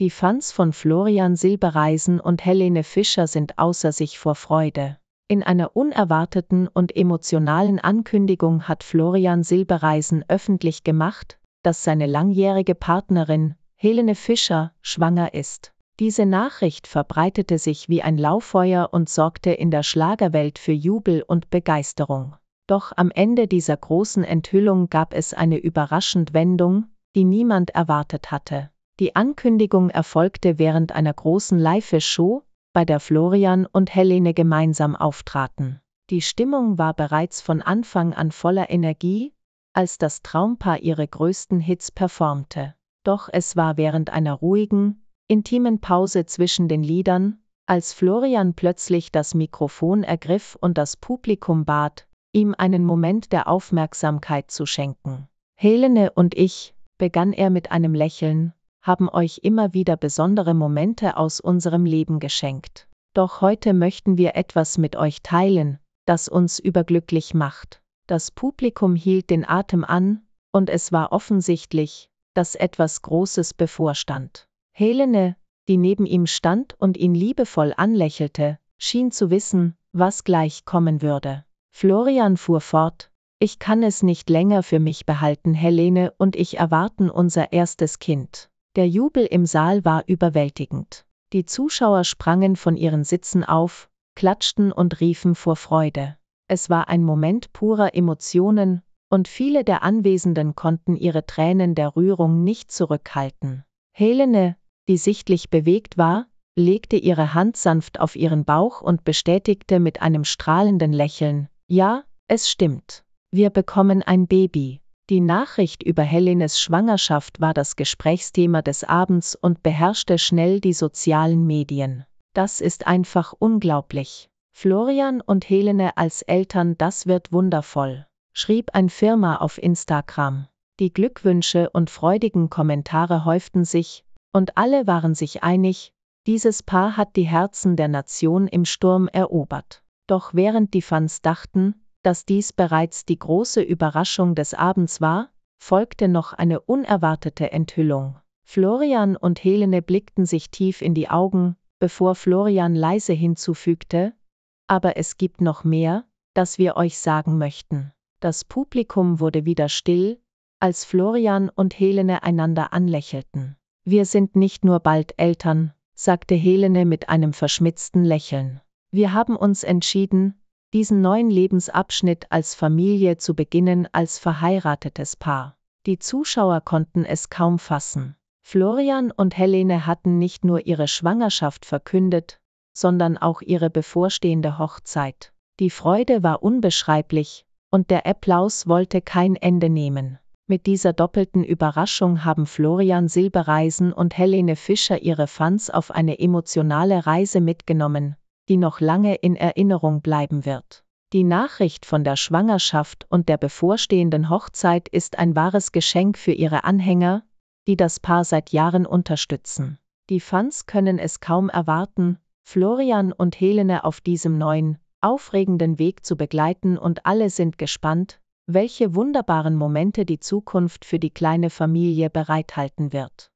Die Fans von Florian Silbereisen und Helene Fischer sind außer sich vor Freude. In einer unerwarteten und emotionalen Ankündigung hat Florian Silbereisen öffentlich gemacht, dass seine langjährige Partnerin, Helene Fischer, schwanger ist. Diese Nachricht verbreitete sich wie ein Lauffeuer und sorgte in der Schlagerwelt für Jubel und Begeisterung. Doch am Ende dieser großen Enthüllung gab es eine überraschende Wendung, die niemand erwartet hatte. Die Ankündigung erfolgte während einer großen Live-Show, bei der Florian und Helene gemeinsam auftraten. Die Stimmung war bereits von Anfang an voller Energie, als das Traumpaar ihre größten Hits performte. Doch es war während einer ruhigen, intimen Pause zwischen den Liedern, als Florian plötzlich das Mikrofon ergriff und das Publikum bat, ihm einen Moment der Aufmerksamkeit zu schenken. Helene und ich, begann er mit einem Lächeln, haben euch immer wieder besondere Momente aus unserem Leben geschenkt. Doch heute möchten wir etwas mit euch teilen, das uns überglücklich macht. Das Publikum hielt den Atem an, und es war offensichtlich, dass etwas Großes bevorstand. Helene, die neben ihm stand und ihn liebevoll anlächelte, schien zu wissen, was gleich kommen würde. Florian fuhr fort, ich kann es nicht länger für mich behalten, Helene und ich erwarten unser erstes Kind. Der Jubel im Saal war überwältigend. Die Zuschauer sprangen von ihren Sitzen auf, klatschten und riefen vor Freude. Es war ein Moment purer Emotionen, und viele der Anwesenden konnten ihre Tränen der Rührung nicht zurückhalten. Helene, die sichtlich bewegt war, legte ihre Hand sanft auf ihren Bauch und bestätigte mit einem strahlenden Lächeln, ja, es stimmt. Wir bekommen ein Baby. Die Nachricht über Helenes Schwangerschaft war das Gesprächsthema des Abends und beherrschte schnell die sozialen Medien. Das ist einfach unglaublich. Florian und Helene als Eltern, das wird wundervoll, schrieb ein Firma auf Instagram. Die Glückwünsche und freudigen Kommentare häuften sich, und alle waren sich einig, dieses Paar hat die Herzen der Nation im Sturm erobert. Doch während die Fans dachten, dass dies bereits die große Überraschung des Abends war, folgte noch eine unerwartete Enthüllung. Florian und Helene blickten sich tief in die Augen, bevor Florian leise hinzufügte, aber es gibt noch mehr, das wir euch sagen möchten. Das Publikum wurde wieder still, als Florian und Helene einander anlächelten. Wir sind nicht nur bald Eltern, sagte Helene mit einem verschmitzten Lächeln. Wir haben uns entschieden, diesen neuen Lebensabschnitt als Familie zu beginnen als verheiratetes Paar. Die Zuschauer konnten es kaum fassen. Florian und Helene hatten nicht nur ihre Schwangerschaft verkündet, sondern auch ihre bevorstehende Hochzeit. Die Freude war unbeschreiblich, und der Applaus wollte kein Ende nehmen. Mit dieser doppelten Überraschung haben Florian Silbereisen und Helene Fischer ihre Fans auf eine emotionale Reise mitgenommen, die noch lange in Erinnerung bleiben wird. Die Nachricht von der Schwangerschaft und der bevorstehenden Hochzeit ist ein wahres Geschenk für ihre Anhänger, die das Paar seit Jahren unterstützen. Die Fans können es kaum erwarten, Florian und Helene auf diesem neuen, aufregenden Weg zu begleiten und alle sind gespannt, welche wunderbaren Momente die Zukunft für die kleine Familie bereithalten wird.